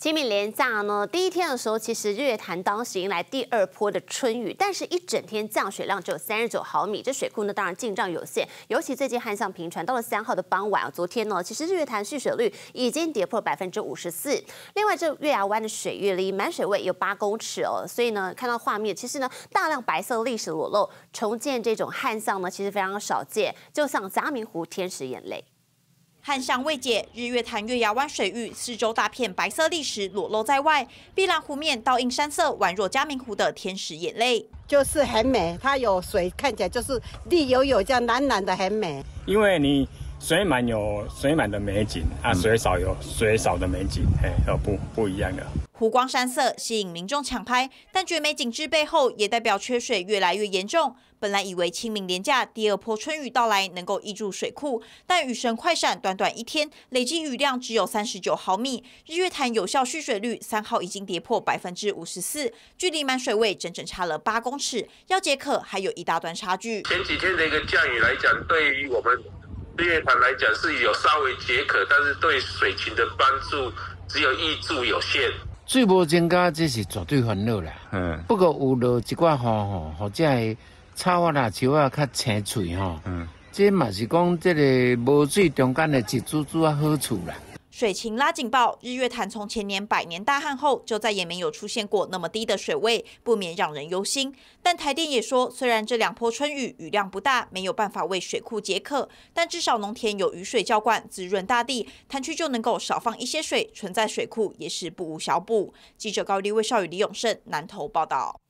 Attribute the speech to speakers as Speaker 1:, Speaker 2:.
Speaker 1: 清明连假呢，第一天的时候，其实日月潭当时迎来第二波的春雨，但是一整天降水量只有三十九毫米。这水库呢，当然进账有限，尤其最近旱象频传。到了三号的傍晚，昨天呢，其实日月潭蓄水率已经跌破百分之五十四。另外，这月牙湾的水域离满水位有八公尺哦，所以呢，看到画面，其实呢，大量白色历史裸露，重建这种旱象呢，其实非常少见，就像嘉明湖天使眼泪。
Speaker 2: 看象未解，日月潭月牙湾水域四周大片白色砾石裸露在外，碧蓝湖面倒映山色，宛若嘉明湖的天使眼泪，就是很美。它有水，看起来就是绿油油、这样蓝蓝的，很美。因
Speaker 3: 为你。水满有水满的美景啊，水少有水少的美景，哎，呃，不不一样的。
Speaker 2: 湖光山色吸引民众抢拍，但绝美景致背后也代表缺水越来越严重。本来以为清明廉假第二波春雨到来能够溢注水库，但雨神快闪短短一天，累计雨量只有三十九毫米，日月潭有效蓄水率三号已经跌破百分之五十四，距离满水位整整差了八公尺，要解渴还有一大段差距。前几天的一个
Speaker 3: 降雨来讲，对于我们。日月潭来讲是有稍微解渴，但是对水情的帮助只有益处有限。水无增加，这是绝对烦恼啦。嗯，不过有落一寡雨吼，或者系草啊、树啊较青翠吼。嗯，这嘛是讲这个无水中间的一株株啊好处啦。
Speaker 2: 水情拉警报，日月潭从前年百年大旱后，就再也没有出现过那么低的水位，不免让人忧心。但台电也说，虽然这两波春雨雨量不大，没有办法为水库解渴，但至少农田有雨水浇灌，滋润大地，潭区就能够少放一些水存在水库，也是不无小补。记者高立威、少宇、李永盛南投报道。